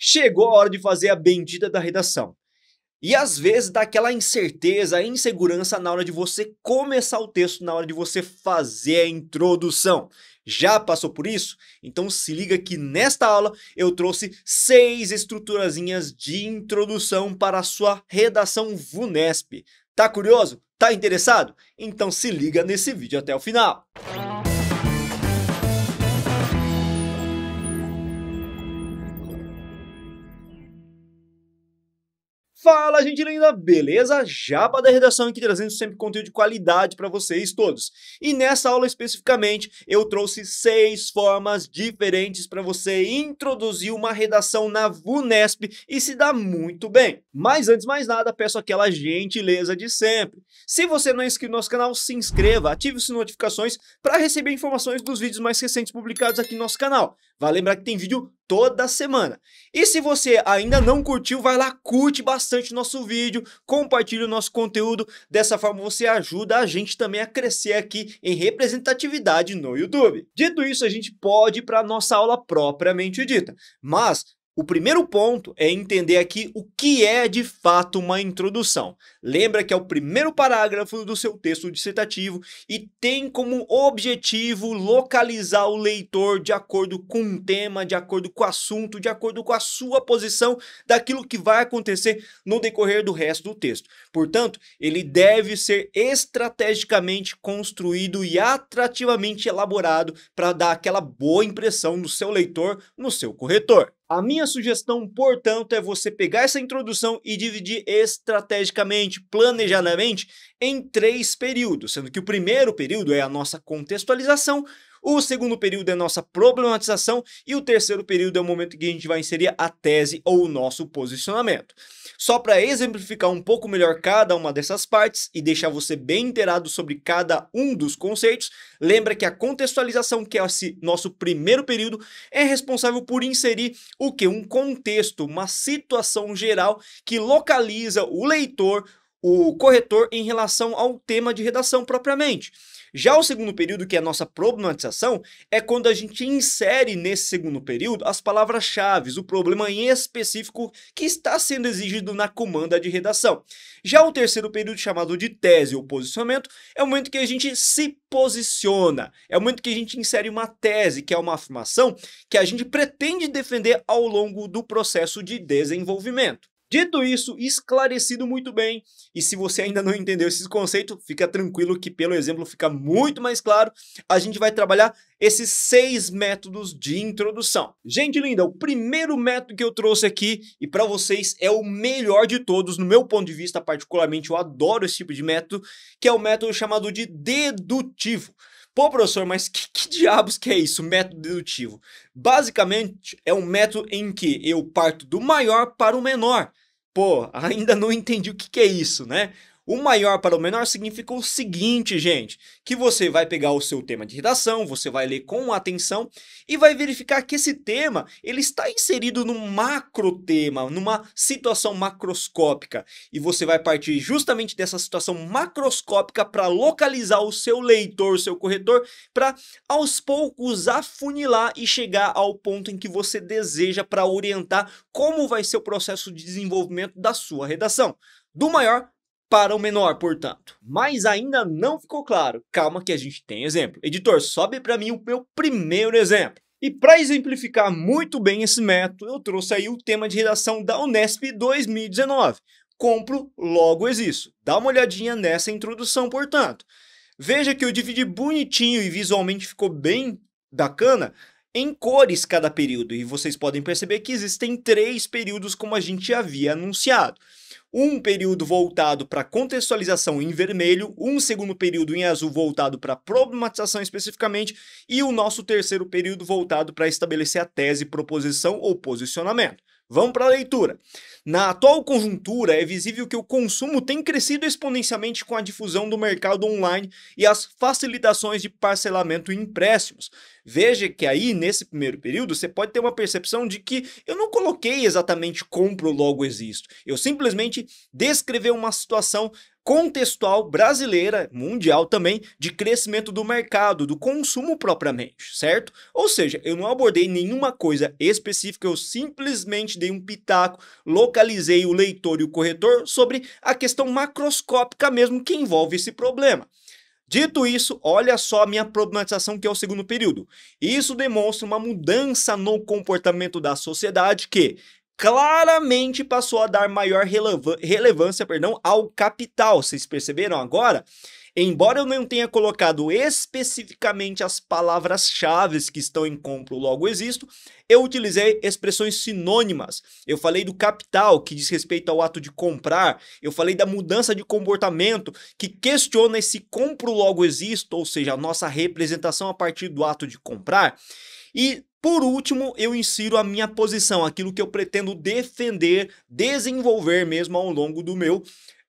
chegou a hora de fazer a bendita da redação. E às vezes dá aquela incerteza, insegurança na hora de você começar o texto, na hora de você fazer a introdução. Já passou por isso? Então se liga que nesta aula eu trouxe seis estruturazinhas de introdução para a sua redação VUNESP. Tá curioso? Tá interessado? Então se liga nesse vídeo até o final. Música Fala, gente linda, beleza? Japa da Redação aqui trazendo sempre conteúdo de qualidade para vocês todos. E nessa aula especificamente, eu trouxe seis formas diferentes para você introduzir uma redação na VUNESP e se dar muito bem. Mas antes de mais nada, peço aquela gentileza de sempre. Se você não é inscrito no nosso canal, se inscreva, ative as notificações para receber informações dos vídeos mais recentes publicados aqui no nosso canal. Vale lembrar que tem vídeo toda semana. E se você ainda não curtiu, vai lá, curte bastante bastante nosso vídeo, compartilhe o nosso conteúdo. Dessa forma você ajuda a gente também a crescer aqui em representatividade no YouTube. Dito isso, a gente pode ir para nossa aula propriamente dita. Mas o primeiro ponto é entender aqui o que é de fato uma introdução. Lembra que é o primeiro parágrafo do seu texto dissertativo e tem como objetivo localizar o leitor de acordo com o tema, de acordo com o assunto, de acordo com a sua posição daquilo que vai acontecer no decorrer do resto do texto. Portanto, ele deve ser estrategicamente construído e atrativamente elaborado para dar aquela boa impressão no seu leitor, no seu corretor. A minha sugestão, portanto, é você pegar essa introdução e dividir estrategicamente, planejadamente, em três períodos, sendo que o primeiro período é a nossa contextualização, o segundo período é nossa problematização e o terceiro período é o momento em que a gente vai inserir a tese ou o nosso posicionamento. Só para exemplificar um pouco melhor cada uma dessas partes e deixar você bem inteirado sobre cada um dos conceitos, lembra que a contextualização, que é esse nosso primeiro período, é responsável por inserir o que? Um contexto, uma situação geral que localiza o leitor, o corretor, em relação ao tema de redação propriamente. Já o segundo período, que é a nossa problematização, é quando a gente insere nesse segundo período as palavras-chave, o problema em específico que está sendo exigido na comanda de redação. Já o terceiro período, chamado de tese ou posicionamento, é o momento que a gente se posiciona, é o momento que a gente insere uma tese, que é uma afirmação que a gente pretende defender ao longo do processo de desenvolvimento. Dito isso, esclarecido muito bem. E se você ainda não entendeu esse conceito, fica tranquilo que pelo exemplo fica muito mais claro. A gente vai trabalhar esses seis métodos de introdução. Gente linda, o primeiro método que eu trouxe aqui e para vocês é o melhor de todos, no meu ponto de vista particularmente, eu adoro esse tipo de método, que é o método chamado de dedutivo. Pô, professor, mas que, que, diabos que é isso, método dedutivo? Basicamente, é um método em que eu parto do maior para o menor pô, ainda não entendi o que, que é isso, né? O maior para o menor significa o seguinte, gente, que você vai pegar o seu tema de redação, você vai ler com atenção e vai verificar que esse tema, ele está inserido num macro tema, numa situação macroscópica, e você vai partir justamente dessa situação macroscópica para localizar o seu leitor, o seu corretor, para aos poucos afunilar e chegar ao ponto em que você deseja para orientar como vai ser o processo de desenvolvimento da sua redação. Do maior para o menor, portanto. Mas ainda não ficou claro. Calma que a gente tem exemplo. Editor, sobe para mim o meu primeiro exemplo. E para exemplificar muito bem esse método, eu trouxe aí o tema de redação da Unesp 2019. Compro, logo existo. Dá uma olhadinha nessa introdução, portanto. Veja que eu dividi bonitinho e visualmente ficou bem bacana em cores cada período, e vocês podem perceber que existem três períodos como a gente havia anunciado um período voltado para contextualização em vermelho, um segundo período em azul voltado para problematização especificamente e o nosso terceiro período voltado para estabelecer a tese, proposição ou posicionamento. Vamos para a leitura. Na atual conjuntura, é visível que o consumo tem crescido exponencialmente com a difusão do mercado online e as facilitações de parcelamento e empréstimos. Veja que aí, nesse primeiro período, você pode ter uma percepção de que eu não coloquei exatamente compro, logo existo. Eu simplesmente descrevi uma situação contextual brasileira, mundial também, de crescimento do mercado, do consumo propriamente, certo? Ou seja, eu não abordei nenhuma coisa específica, eu simplesmente dei um pitaco local localizei o leitor e o corretor sobre a questão macroscópica mesmo que envolve esse problema. Dito isso, olha só a minha problematização que é o segundo período. Isso demonstra uma mudança no comportamento da sociedade que claramente passou a dar maior relevância perdão, ao capital. Vocês perceberam agora? Embora eu não tenha colocado especificamente as palavras-chave que estão em compro logo existo, eu utilizei expressões sinônimas. Eu falei do capital, que diz respeito ao ato de comprar, eu falei da mudança de comportamento, que questiona esse compro logo existo, ou seja, a nossa representação a partir do ato de comprar. E por último, eu insiro a minha posição, aquilo que eu pretendo defender, desenvolver mesmo ao longo do meu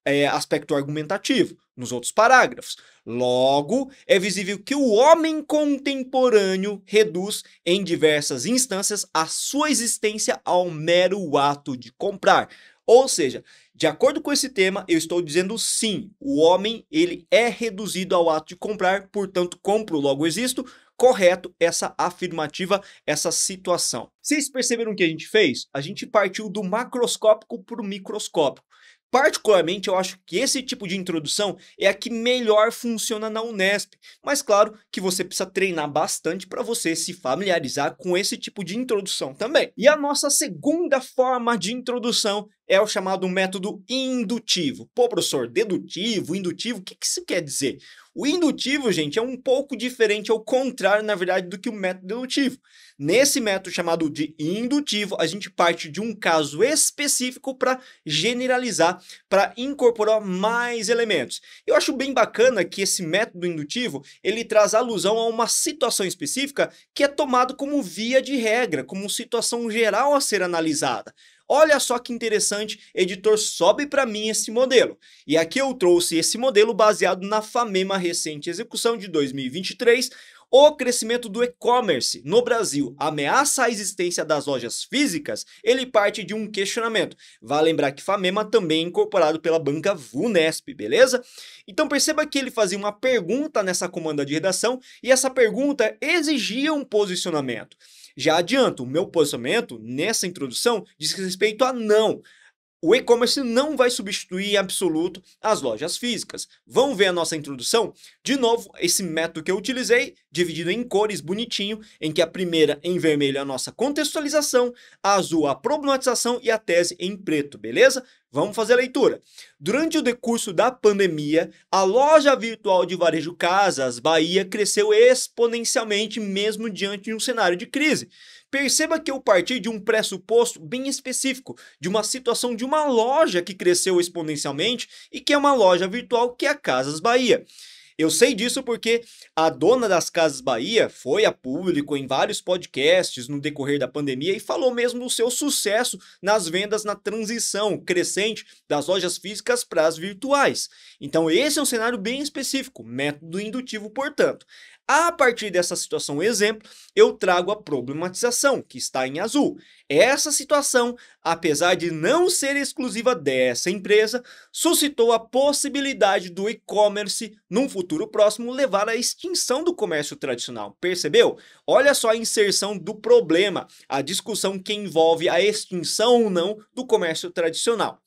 é, aspecto argumentativo nos outros parágrafos. Logo, é visível que o homem contemporâneo reduz, em diversas instâncias, a sua existência ao mero ato de comprar. Ou seja, de acordo com esse tema, eu estou dizendo sim, o homem ele é reduzido ao ato de comprar, portanto, compro, logo existo. Correto essa afirmativa, essa situação. Vocês perceberam o que a gente fez? A gente partiu do macroscópico para o microscópico. Particularmente, eu acho que esse tipo de introdução é a que melhor funciona na Unesp, mas claro que você precisa treinar bastante para você se familiarizar com esse tipo de introdução também. E a nossa segunda forma de introdução é o chamado método indutivo. Pô, professor, dedutivo, indutivo, o que, que isso quer dizer? O indutivo, gente, é um pouco diferente, ao contrário, na verdade, do que o método dedutivo. Nesse método chamado de indutivo, a gente parte de um caso específico para generalizar, para incorporar mais elementos. Eu acho bem bacana que esse método indutivo, ele traz alusão a uma situação específica que é tomado como via de regra, como situação geral a ser analisada. Olha só que interessante, editor, sobe para mim esse modelo. E aqui eu trouxe esse modelo baseado na FAMEMA recente execução de 2023, o crescimento do e-commerce no Brasil ameaça a existência das lojas físicas? Ele parte de um questionamento. Vale lembrar que Famema também é incorporado pela banca Vunesp, beleza? Então perceba que ele fazia uma pergunta nessa comanda de redação e essa pergunta exigia um posicionamento. Já adianto, o meu posicionamento nessa introdução diz respeito a não. O e-commerce não vai substituir em absoluto as lojas físicas. Vamos ver a nossa introdução? De novo, esse método que eu utilizei, dividido em cores bonitinho, em que a primeira em vermelho é a nossa contextualização, a azul a problematização e a tese em preto, beleza? Vamos fazer a leitura. Durante o decurso da pandemia, a loja virtual de varejo Casas Bahia cresceu exponencialmente mesmo diante de um cenário de crise. Perceba que eu parti de um pressuposto bem específico, de uma situação de uma loja que cresceu exponencialmente e que é uma loja virtual que é a Casas Bahia. Eu sei disso porque a dona das Casas Bahia foi a público em vários podcasts no decorrer da pandemia e falou mesmo do seu sucesso nas vendas na transição crescente das lojas físicas para as virtuais. Então, esse é um cenário bem específico, método indutivo, portanto. A partir dessa situação exemplo, eu trago a problematização, que está em azul. Essa situação, apesar de não ser exclusiva dessa empresa, suscitou a possibilidade do e-commerce, num futuro próximo, levar à extinção do comércio tradicional. Percebeu? Olha só a inserção do problema, a discussão que envolve a extinção ou não do comércio tradicional.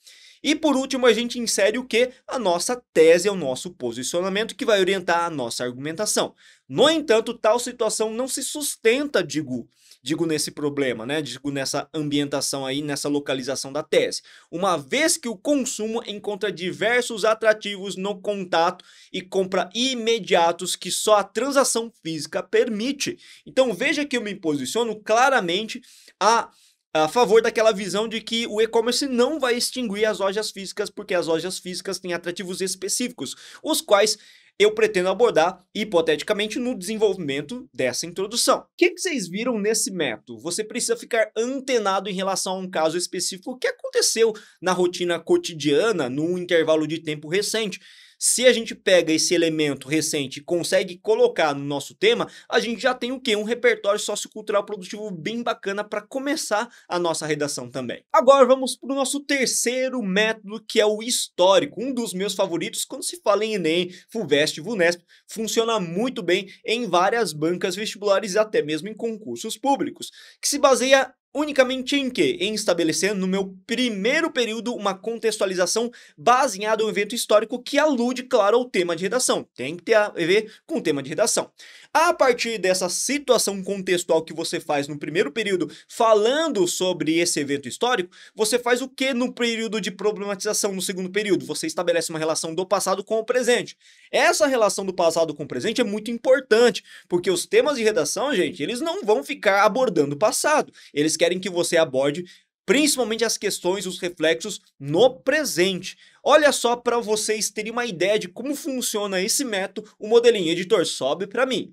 E por último, a gente insere o que? A nossa tese, o nosso posicionamento que vai orientar a nossa argumentação. No entanto, tal situação não se sustenta, digo, digo nesse problema, né? Digo nessa ambientação aí, nessa localização da tese. Uma vez que o consumo encontra diversos atrativos no contato e compra imediatos que só a transação física permite. Então veja que eu me posiciono claramente a a favor daquela visão de que o e-commerce não vai extinguir as lojas físicas, porque as lojas físicas têm atrativos específicos, os quais eu pretendo abordar, hipoteticamente, no desenvolvimento dessa introdução. O que, que, vocês viram nesse método? Você precisa ficar antenado em relação a um caso específico que aconteceu na rotina cotidiana, num intervalo de tempo recente. Se a gente pega esse elemento recente e consegue colocar no nosso tema, a gente já tem o quê? Um repertório sociocultural produtivo bem bacana para começar a nossa redação também. Agora vamos para o nosso terceiro método, que é o histórico, um dos meus favoritos quando se fala em Enem, FUVEST, VUNESP, funciona muito bem em várias bancas vestibulares e até mesmo em concursos públicos, que se baseia unicamente em que Em estabelecer no meu primeiro período uma contextualização baseada em um evento histórico que alude, claro, ao tema de redação. Tem que ter a ver com o tema de redação. A partir dessa situação contextual que você faz no primeiro período falando sobre esse evento histórico, você faz o que no período de problematização no segundo período? Você estabelece uma relação do passado com o presente. Essa relação do passado com o presente é muito importante, porque os temas de redação, gente, eles não vão ficar abordando o passado. Eles querem querem que você aborde, principalmente as questões, os reflexos no presente. Olha só para vocês terem uma ideia de como funciona esse método, o modelinho editor sobe para mim.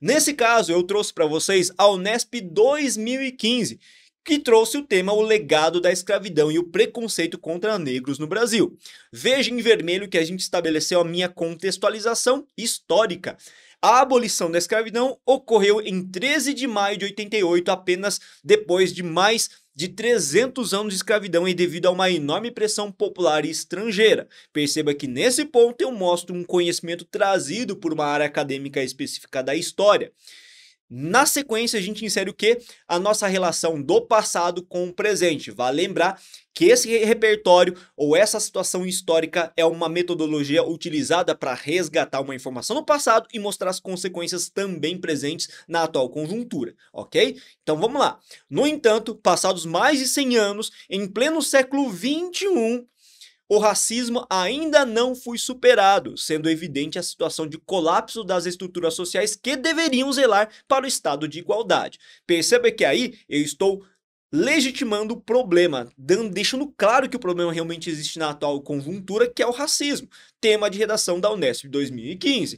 Nesse caso, eu trouxe para vocês a Unesp 2015, que trouxe o tema O Legado da Escravidão e o Preconceito contra Negros no Brasil. Veja em vermelho que a gente estabeleceu a minha contextualização histórica. A abolição da escravidão ocorreu em 13 de maio de 88, apenas depois de mais de 300 anos de escravidão e devido a uma enorme pressão popular e estrangeira. Perceba que nesse ponto eu mostro um conhecimento trazido por uma área acadêmica específica da história. Na sequência, a gente insere o que? A nossa relação do passado com o presente. Vale lembrar que esse repertório ou essa situação histórica é uma metodologia utilizada para resgatar uma informação no passado e mostrar as consequências também presentes na atual conjuntura, ok? Então vamos lá. No entanto, passados mais de 100 anos, em pleno século 21, o racismo ainda não foi superado, sendo evidente a situação de colapso das estruturas sociais que deveriam zelar para o estado de igualdade. Perceba que aí eu estou legitimando o problema, dando, deixando claro que o problema realmente existe na atual conjuntura, que é o racismo, tema de redação da Unesp 2015.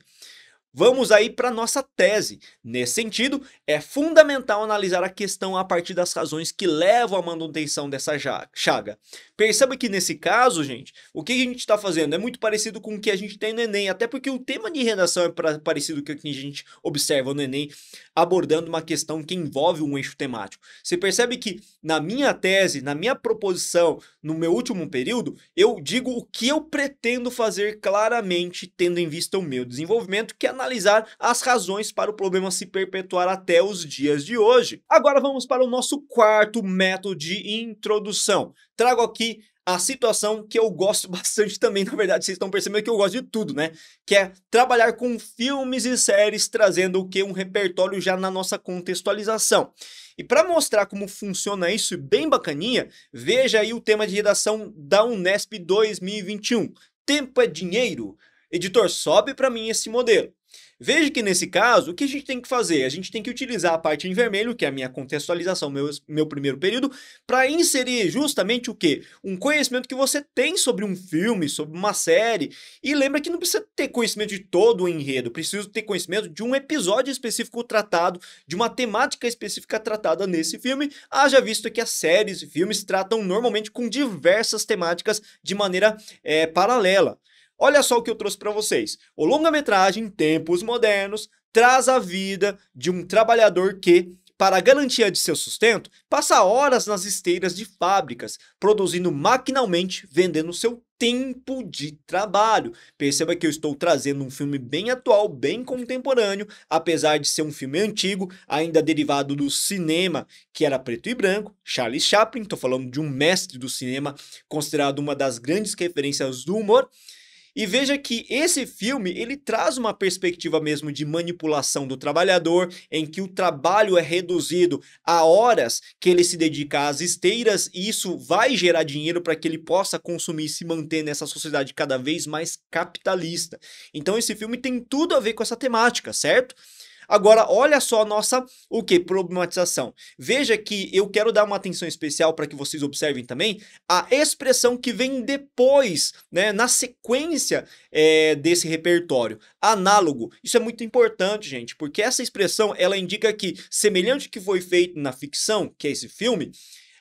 Vamos aí para nossa tese. Nesse sentido, é fundamental analisar a questão a partir das razões que levam à manutenção dessa chaga. Perceba que nesse caso, gente, o que a gente está fazendo é muito parecido com o que a gente tem no Enem, até porque o tema de redação é parecido com o que a gente observa no Enem, abordando uma questão que envolve um eixo temático. Você percebe que na minha tese, na minha proposição, no meu último período, eu digo o que eu pretendo fazer claramente, tendo em vista o meu desenvolvimento, que é na analisar as razões para o problema se perpetuar até os dias de hoje. Agora vamos para o nosso quarto método de introdução. Trago aqui a situação que eu gosto bastante também, na verdade, vocês estão percebendo que eu gosto de tudo, né? Que é trabalhar com filmes e séries, trazendo o que? Um repertório já na nossa contextualização. E para mostrar como funciona isso, bem bacaninha, veja aí o tema de redação da Unesp 2021. Tempo é dinheiro? Editor, sobe para mim esse modelo. Veja que nesse caso, o que a gente tem que fazer? A gente tem que utilizar a parte em vermelho, que é a minha contextualização, meu, meu primeiro período, para inserir justamente o quê? Um conhecimento que você tem sobre um filme, sobre uma série. E lembra que não precisa ter conhecimento de todo o enredo, preciso ter conhecimento de um episódio específico tratado, de uma temática específica tratada nesse filme, haja visto que as séries e filmes tratam normalmente com diversas temáticas de maneira é, paralela. Olha só o que eu trouxe para vocês. O longa-metragem Tempos Modernos traz a vida de um trabalhador que para garantia de seu sustento, passa horas nas esteiras de fábricas, produzindo maquinalmente, vendendo seu tempo de trabalho. Perceba que eu estou trazendo um filme bem atual, bem contemporâneo, apesar de ser um filme antigo, ainda derivado do cinema que era preto e branco, Charlie Chaplin, estou falando de um mestre do cinema, considerado uma das grandes referências do humor. E veja que esse filme, ele traz uma perspectiva mesmo de manipulação do trabalhador, em que o trabalho é reduzido a horas que ele se dedica às esteiras e isso vai gerar dinheiro para que ele possa consumir e se manter nessa sociedade cada vez mais capitalista. Então esse filme tem tudo a ver com essa temática, certo? Agora, olha só a nossa o que? Problematização. Veja que eu quero dar uma atenção especial para que vocês observem também a expressão que vem depois, né? Na sequência é, desse repertório. Análogo. Isso é muito importante, gente, porque essa expressão ela indica que, semelhante que foi feito na ficção, que é esse filme,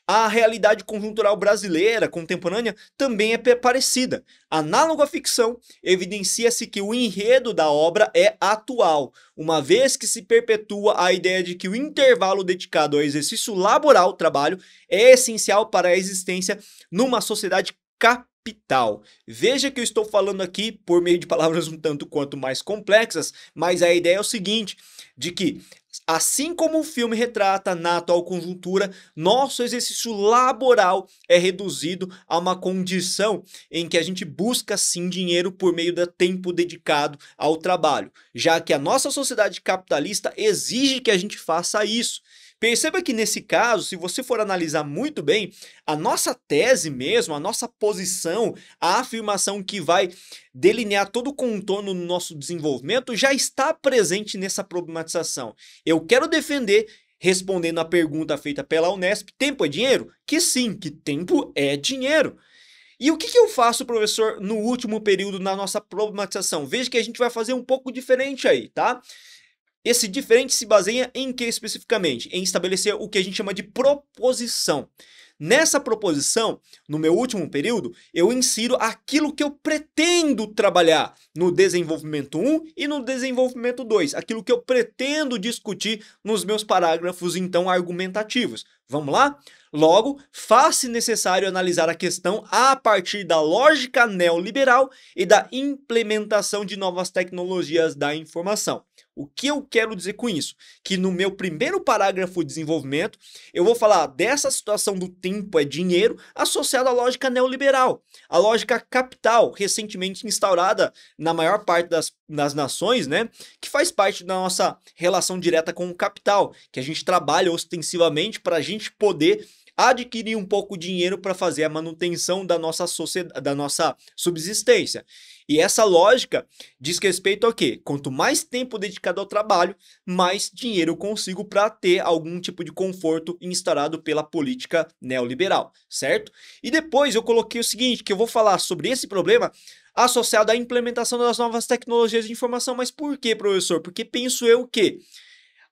a realidade conjuntural brasileira contemporânea também é parecida. Análogo à ficção, evidencia-se que o enredo da obra é atual, uma vez que se perpetua a ideia de que o intervalo dedicado ao exercício laboral, trabalho, é essencial para a existência numa sociedade capitalista capital. Veja que eu estou falando aqui por meio de palavras um tanto quanto mais complexas, mas a ideia é o seguinte, de que Assim como o filme retrata na atual conjuntura, nosso exercício laboral é reduzido a uma condição em que a gente busca sim dinheiro por meio do tempo dedicado ao trabalho, já que a nossa sociedade capitalista exige que a gente faça isso. Perceba que nesse caso, se você for analisar muito bem, a nossa tese mesmo, a nossa posição, a afirmação que vai delinear todo o contorno do nosso desenvolvimento já está presente nessa problematização. Eu quero defender respondendo à pergunta feita pela Unesp, tempo é dinheiro? Que sim, que tempo é dinheiro. E o que, que, eu faço, professor, no último período na nossa problematização? Veja que a gente vai fazer um pouco diferente aí, tá? Esse diferente se baseia em que especificamente? Em estabelecer o que a gente chama de proposição. Nessa proposição, no meu último período, eu insiro aquilo que eu pretendo trabalhar no desenvolvimento 1 e no desenvolvimento 2, aquilo que eu pretendo discutir nos meus parágrafos então argumentativos. Vamos lá? Logo, faz-se necessário analisar a questão a partir da lógica neoliberal e da implementação de novas tecnologias da informação. O que eu quero dizer com isso? Que no meu primeiro parágrafo de desenvolvimento, eu vou falar dessa situação do tempo é dinheiro associada à lógica neoliberal, a lógica capital, recentemente instaurada na maior parte das, das nações, né? Que faz parte da nossa relação direta com o capital, que a gente trabalha ostensivamente para a gente poder adquirir um pouco de dinheiro para fazer a manutenção da nossa, sociedade, da nossa subsistência. E essa lógica diz respeito a quê? Quanto mais tempo dedicado ao trabalho, mais dinheiro eu consigo para ter algum tipo de conforto instaurado pela política neoliberal, certo? E depois eu coloquei o seguinte, que eu vou falar sobre esse problema associado à implementação das novas tecnologias de informação. Mas por que, professor? Porque penso eu que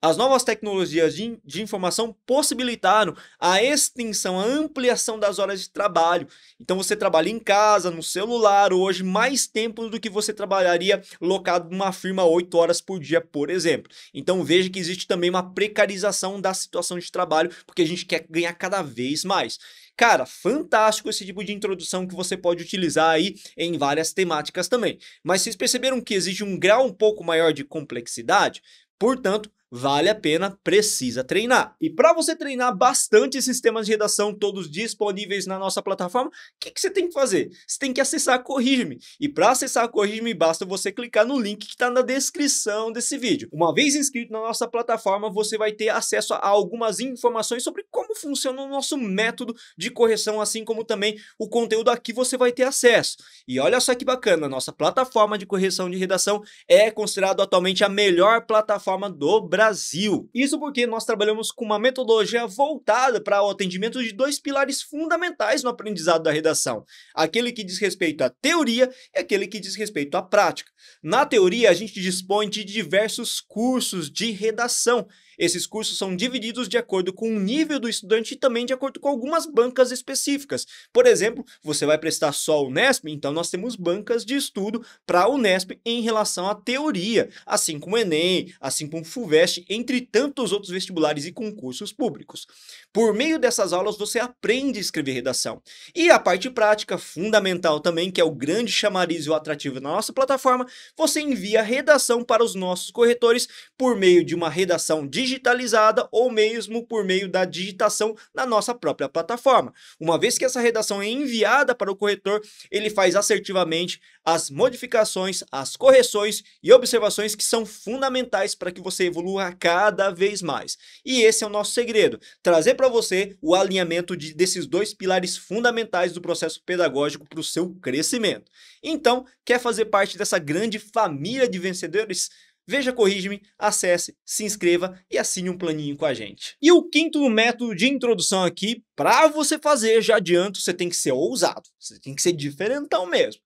as novas tecnologias de, de informação possibilitaram a extensão, a ampliação das horas de trabalho. Então você trabalha em casa, no celular, hoje, mais tempo do que você trabalharia locado numa firma 8 horas por dia, por exemplo. Então veja que existe também uma precarização da situação de trabalho, porque a gente quer ganhar cada vez mais. Cara, fantástico esse tipo de introdução que você pode utilizar aí em várias temáticas também. Mas vocês perceberam que existe um grau um pouco maior de complexidade? Portanto, vale a pena, precisa treinar. E para você treinar bastante sistemas de redação, todos disponíveis na nossa plataforma, o que, que, você tem que fazer? Você tem que acessar a Corrige-me. E para acessar a Corrige-me, basta você clicar no link que está na descrição desse vídeo. Uma vez inscrito na nossa plataforma, você vai ter acesso a algumas informações sobre como funciona o nosso método de correção, assim como também o conteúdo aqui você vai ter acesso. E olha só que bacana, a nossa plataforma de correção de redação é considerada atualmente a melhor plataforma do Brasil Brasil. Isso porque nós trabalhamos com uma metodologia voltada para o atendimento de dois pilares fundamentais no aprendizado da redação: aquele que diz respeito à teoria e aquele que diz respeito à prática. Na teoria, a gente dispõe de diversos cursos de redação esses cursos são divididos de acordo com o nível do estudante e também de acordo com algumas bancas específicas. Por exemplo, você vai prestar só o Unesp, então nós temos bancas de estudo para o Unesp em relação à teoria, assim como o Enem, assim como o FUVEST, entre tantos outros vestibulares e concursos públicos. Por meio dessas aulas você aprende a escrever redação. E a parte prática, fundamental também, que é o grande chamariz e o atrativo na nossa plataforma, você envia redação para os nossos corretores por meio de uma redação digital digitalizada ou mesmo por meio da digitação na nossa própria plataforma. Uma vez que essa redação é enviada para o corretor, ele faz assertivamente as modificações, as correções e observações que são fundamentais para que você evolua cada vez mais. E esse é o nosso segredo, trazer para você o alinhamento de, desses dois pilares fundamentais do processo pedagógico para o seu crescimento. Então, quer fazer parte dessa grande família de vencedores? Veja, corrige-me, acesse, se inscreva e assine um planinho com a gente. E o quinto método de introdução aqui, para você fazer, já adianto, você tem que ser ousado, você tem que ser diferentão mesmo.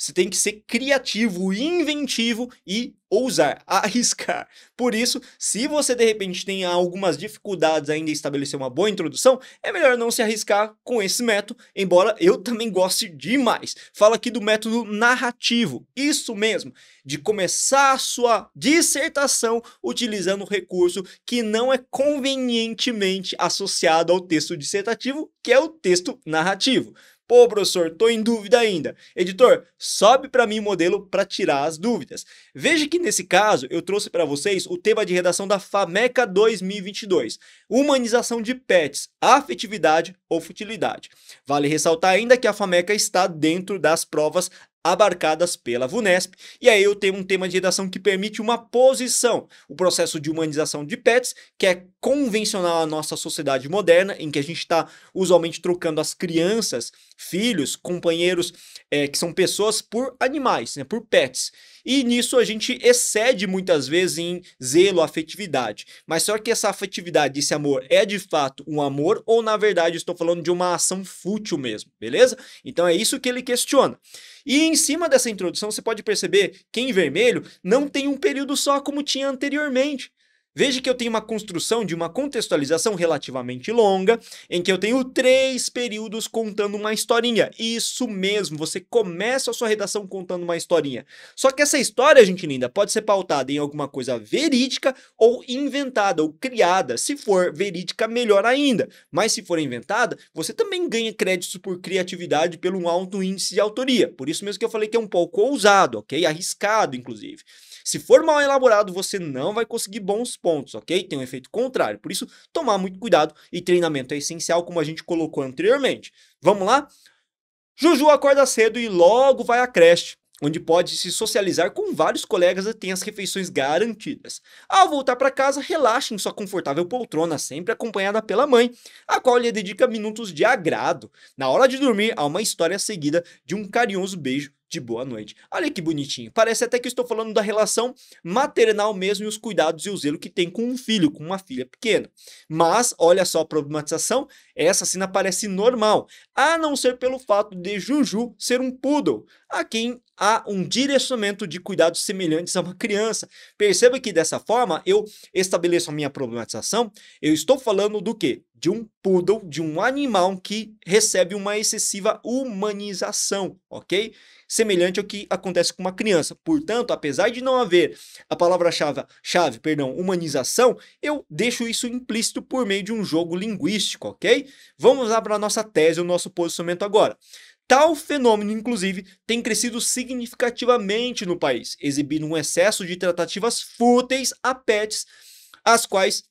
Você tem que ser criativo, inventivo e ousar, arriscar. Por isso, se você de repente tem algumas dificuldades ainda em estabelecer uma boa introdução, é melhor não se arriscar com esse método, embora eu também goste demais. Fala aqui do método narrativo. Isso mesmo, de começar a sua dissertação utilizando um recurso que não é convenientemente associado ao texto dissertativo, que é o texto narrativo. Pô, professor, tô em dúvida ainda. Editor, sobe para mim o modelo para tirar as dúvidas. Veja que nesse caso eu trouxe para vocês o tema de redação da FAMECA 2022, humanização de pets, afetividade ou futilidade. Vale ressaltar ainda que a FAMECA está dentro das provas abarcadas pela VUNESP. E aí eu tenho um tema de redação que permite uma posição, o processo de humanização de pets, que é convencional à nossa sociedade moderna, em que a gente está usualmente trocando as crianças, filhos, companheiros, é, que são pessoas, por animais, né, por pets. E nisso a gente excede muitas vezes em zelo, afetividade. Mas será que essa afetividade, esse amor, é de fato um amor ou na verdade estou falando de uma ação fútil mesmo, beleza? Então é isso que ele questiona. E em cima dessa introdução você pode perceber que em vermelho não tem um período só como tinha anteriormente. Veja que eu tenho uma construção de uma contextualização relativamente longa, em que eu tenho três períodos contando uma historinha. Isso mesmo, você começa a sua redação contando uma historinha. Só que essa história, gente linda, pode ser pautada em alguma coisa verídica ou inventada ou criada. Se for verídica, melhor ainda. Mas se for inventada, você também ganha créditos por criatividade pelo alto índice de autoria. Por isso mesmo que eu falei que é um pouco ousado, ok? Arriscado, inclusive. Se for mal elaborado, você não vai conseguir bons pontos, ok? Tem um efeito contrário. Por isso, tomar muito cuidado e treinamento é essencial, como a gente colocou anteriormente. Vamos lá? Juju acorda cedo e logo vai à creche onde pode se socializar com vários colegas e tem as refeições garantidas. Ao voltar para casa, relaxa em sua confortável poltrona, sempre acompanhada pela mãe, a qual lhe dedica minutos de agrado. Na hora de dormir, há uma história seguida de um carinhoso beijo de boa noite. Olha que bonitinho. Parece até que estou falando da relação maternal mesmo e os cuidados e o zelo que tem com um filho, com uma filha pequena. Mas, olha só a problematização, essa cena parece normal, a não ser pelo fato de Juju ser um poodle, a quem há um direcionamento de cuidados semelhantes a uma criança. Perceba que dessa forma eu estabeleço a minha problematização, eu estou falando do que? de um poodle, de um animal que recebe uma excessiva humanização, ok? Semelhante ao que acontece com uma criança. Portanto, apesar de não haver a palavra-chave, chave, perdão, humanização, eu deixo isso implícito por meio de um jogo linguístico, ok? Vamos lá para a nossa tese, o nosso posicionamento agora. Tal fenômeno, inclusive, tem crescido significativamente no país, exibindo um excesso de tratativas fúteis a pets, as quais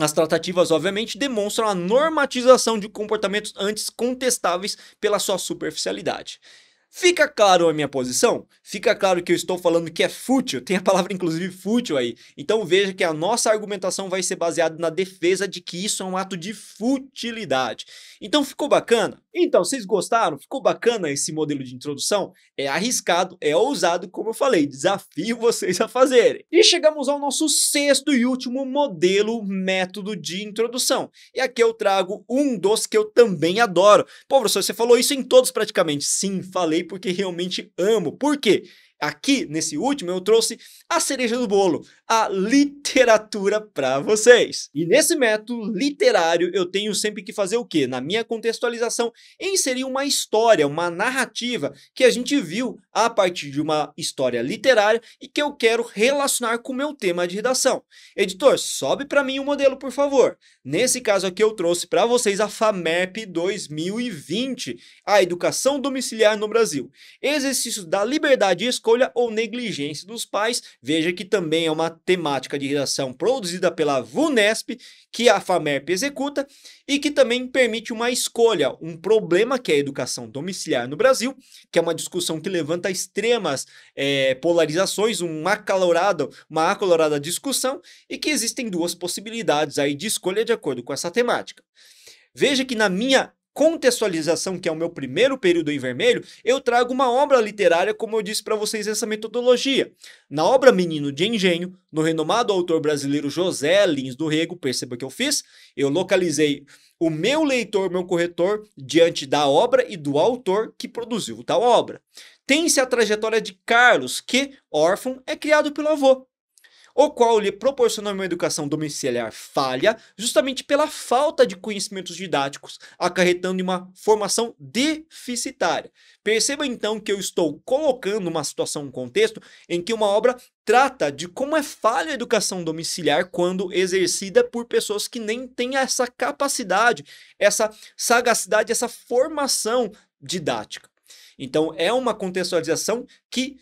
as tratativas, obviamente, demonstram a normatização de comportamentos antes contestáveis pela sua superficialidade. Fica claro a minha posição? Fica claro que eu estou falando que é fútil, tem a palavra inclusive fútil aí. Então veja que a nossa argumentação vai ser baseada na defesa de que isso é um ato de futilidade. Então ficou bacana? Então, vocês gostaram? Ficou bacana esse modelo de introdução? É arriscado, é ousado, como eu falei, desafio vocês a fazerem. E chegamos ao nosso sexto e último modelo, método de introdução. E aqui eu trago um dos que eu também adoro. Pô, professor, você falou isso em todos praticamente. Sim, falei porque realmente amo. Por quê? Aqui, nesse último, eu trouxe a cereja do bolo, a literatura para vocês. E nesse método literário, eu tenho sempre que fazer o quê? Na minha contextualização, inserir uma história, uma narrativa que a gente viu a partir de uma história literária e que eu quero relacionar com o meu tema de redação. Editor, sobe para mim o um modelo, por favor. Nesse caso aqui, eu trouxe para vocês a FAMERP 2020, a educação domiciliar no Brasil. Exercício da liberdade escolar escolha ou negligência dos pais. Veja que também é uma temática de redação produzida pela VUNESP, que a FAMERP executa, e que também permite uma escolha, um problema que é a educação domiciliar no Brasil, que é uma discussão que levanta extremas é, polarizações, uma acalorada, uma acalorada discussão, e que existem duas possibilidades aí de escolha de acordo com essa temática. Veja que na minha contextualização, que é o meu primeiro período em vermelho, eu trago uma obra literária, como eu disse para vocês, essa metodologia. Na obra Menino de Engenho, no renomado autor brasileiro José Lins do Rego, perceba que eu fiz, eu localizei o meu leitor, meu corretor, diante da obra e do autor que produziu tal obra. Tem-se a trajetória de Carlos, que, órfão, é criado pelo avô o qual lhe proporcionou uma educação domiciliar falha, justamente pela falta de conhecimentos didáticos, acarretando em uma formação deficitária. Perceba então que eu estou colocando uma situação, um contexto, em que uma obra trata de como é falha a educação domiciliar quando exercida por pessoas que nem têm essa capacidade, essa sagacidade, essa formação didática. Então, é uma contextualização que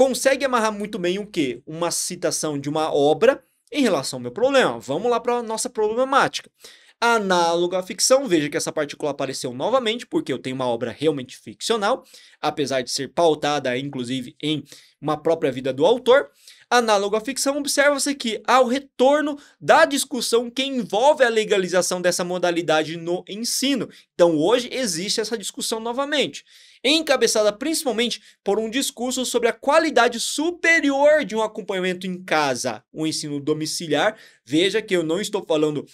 consegue amarrar muito bem o quê? Uma citação de uma obra em relação ao meu problema. Vamos lá para a nossa problemática. Análogo à ficção, veja que essa partícula apareceu novamente, porque eu tenho uma obra realmente ficcional, apesar de ser pautada, inclusive, em uma própria vida do autor. Análogo à ficção, observa-se que há o retorno da discussão que envolve a legalização dessa modalidade no ensino. Então, hoje existe essa discussão novamente encabeçada principalmente por um discurso sobre a qualidade superior de um acompanhamento em casa, o um ensino domiciliar. Veja que eu não estou falando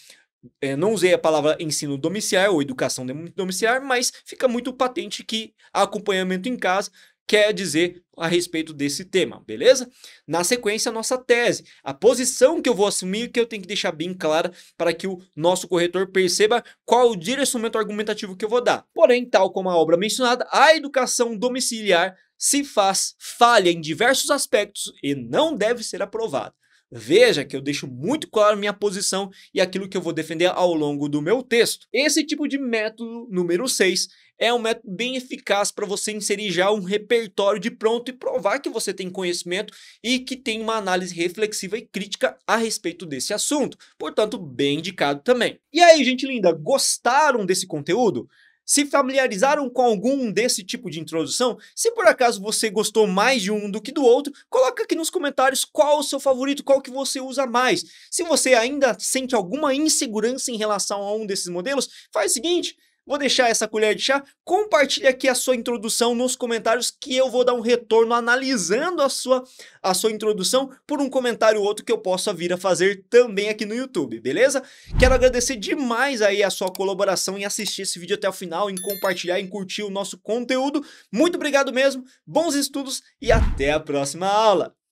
eh, não usei a palavra ensino domiciliar ou educação domiciliar, mas fica muito patente que acompanhamento em casa quer dizer a respeito desse tema, beleza? Na sequência, a nossa tese, a posição que eu vou assumir, que eu tenho que deixar bem clara para que o nosso corretor perceba qual o direcionamento argumentativo que eu vou dar. Porém, tal como a obra mencionada, a educação domiciliar se faz falha em diversos aspectos e não deve ser aprovada. Veja que eu deixo muito claro minha posição e aquilo que eu vou defender ao longo do meu texto. Esse tipo de método número 6 é um método bem eficaz para você inserir já um repertório de pronto e provar que você tem conhecimento e que tem uma análise reflexiva e crítica a respeito desse assunto. Portanto, bem indicado também. E aí, gente linda, gostaram desse conteúdo? se familiarizaram com algum desse tipo de introdução? Se por acaso você gostou mais de um do que do outro, coloca aqui nos comentários qual o seu favorito, qual que você usa mais. Se você ainda sente alguma insegurança em relação a um desses modelos, faz o seguinte, Vou deixar essa colher de chá. Compartilhe aqui a sua introdução nos comentários que eu vou dar um retorno analisando a sua, a sua introdução por um comentário ou outro que eu possa vir a fazer também aqui no YouTube, beleza? Quero agradecer demais aí a sua colaboração em assistir esse vídeo até o final, em compartilhar, em curtir o nosso conteúdo. Muito obrigado mesmo, bons estudos e até a próxima aula!